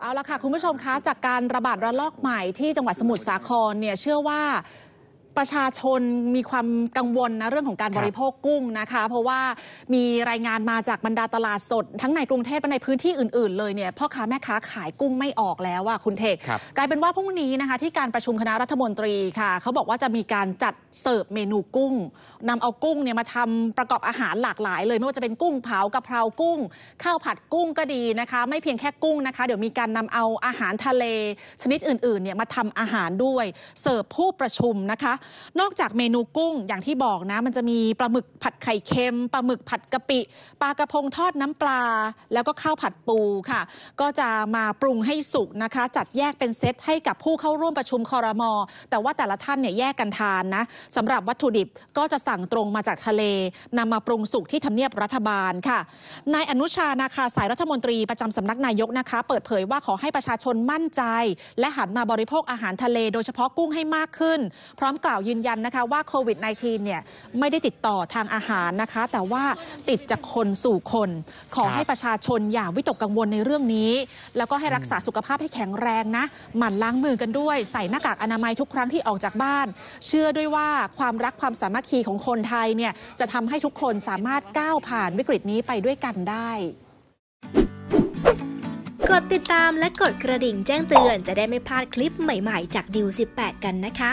เอาละค่ะ คุณผู้ชมคะ จากการระบาดระลอกใหม่ที่จังหวัดสมุทรสาครเนี่ยเชื่อว่าประชาชนมีความกังวล นะ เรื่องของการบริโภคกุ้งนะคะ เพราะว่ามีรายงานมาจากบรรดาตลาดสด ทั้งในกรุงเทพและในพื้นที่อื่น ๆ เลยเนี่ยพ่อค้าแม่ค้าขายกุ้งไม่ออกแล้วว่ะคุณเทกกลายเป็นว่าพรุ่งนี้นะคะ ที่การประชุมคณะรัฐมนตรีค่ะเขาบอกว่าจะมีการจัดเสิร์ฟเมนูกุ้ง นำเอากุ้งเนี่ยมาทำประกอบอาหารหลากหลายเลยไม่ว่าจะเป็นกุ้งเผากะเพรากุ้งข้าวผัดกุ้งก็ดีนะคะ ไม่เพียงแค่กุ้งนะคะเดี๋ยวมีการนำเอาอาหารทะเล ชนิดอื่น ๆ เนี่ยมาทำอาหารด้วยเสิร์ฟผู้ประชุมนะคะนอกจากเมนูกุ้งอย่างที่บอกนะ มันจะมีปลาหมึกผัดไข่เค็มปลาหมึกผัดกะปิปลากระพงทอดน้ำปลา แล้วก็ข้าวผัดปูค่ะ ก็จะมาปรุงให้สุกนะคะจัดแยกเป็นเซตให้กับผู้เข้าร่วมประชุมคอรมอแต่ว่าแต่ละท่านเนี่ยแยกกันทานนะสำหรับวัตถุดิบก็จะสั่งตรงมาจากทะเลนำมาปรุงสุกที่ทำเนียบรัฐบาลค่ะนายอนุชานาคาสายรัฐมนตรีประจำสำนักนายกนะคะ เปิดเผยว่าขอให้ประชาชนมั่นใจ และหันมาบริโภคอาหารทะเล โดยเฉพาะกุ้งให้มากขึ้น พร้อมกับล่าวยืนยันนะคะว่าโควิด -19 เนี่ยไม่ได้ติดต่อทางอาหารนะคะ แต่ว่าติดจากคนสู่คน ขอให้ประชาชนอย่าวิตกกังวลในเรื่องนี้ แล้วก็ให้รักษาสุขภาพให้แข็งแรงนะ หมั่นล้างมือกันด้วย ใส่หน้ากากอนามัยทุกครั้งที่ออกจากบ้าน เชื่อด้วยว่าความรักความสามัคคีของคนไทยเนี่ยจะทำให้ทุกคนสามารถก้าวผ่านวิกฤตนี้ไปด้วยกันได้กดติดตามและกดกระดิ่งแจ้งเตือน จะได้ไม่พลาดคลิปใหม่ๆ จากดิว18 กันนะคะ